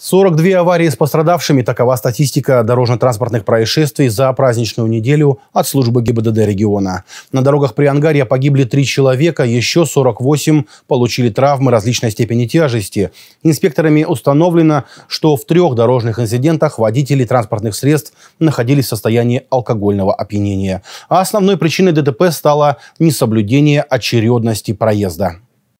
42 аварии с пострадавшими – такова статистика дорожно-транспортных происшествий за праздничную неделю от службы ГИБДД региона. На дорогах при Ангаре погибли три человека, еще 48 получили травмы различной степени тяжести. Инспекторами установлено, что в трех дорожных инцидентах водители транспортных средств находились в состоянии алкогольного опьянения. А основной причиной ДТП стало несоблюдение очередности проезда.